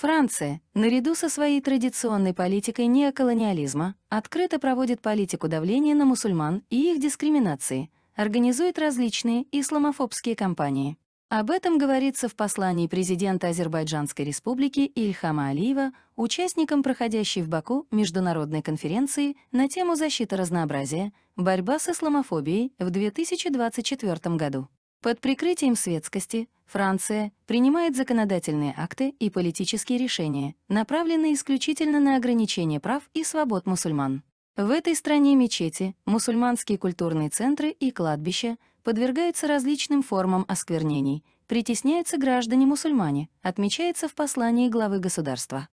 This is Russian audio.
Франция, наряду со своей традиционной политикой неоколониализма, открыто проводит политику давления на мусульман и их дискриминации, организует различные исламофобские кампании. Об этом говорится в послании президента Азербайджанской республики Ильхама Алиева, участникам проходящей в Баку международной конференции на тему защиты разнообразия «Борьба с исламофобией» в 2024 году. Под прикрытием светскости – Франция принимает законодательные акты и политические решения, направленные исключительно на ограничение прав и свобод мусульман. В этой стране мечети, мусульманские культурные центры и кладбища подвергаются различным формам осквернений, притесняются граждане-мусульмане, отмечается в послании главы государства.